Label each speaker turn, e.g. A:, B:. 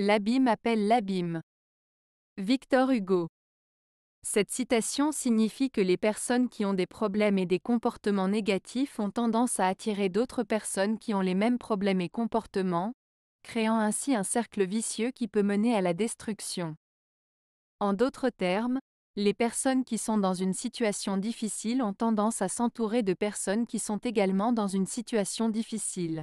A: L'abîme appelle l'abîme. Victor Hugo. Cette citation signifie que les personnes qui ont des problèmes et des comportements négatifs ont tendance à attirer d'autres personnes qui ont les mêmes problèmes et comportements, créant ainsi un cercle vicieux qui peut mener à la destruction. En d'autres termes, les personnes qui sont dans une situation difficile ont tendance à s'entourer de personnes qui sont également dans une situation difficile.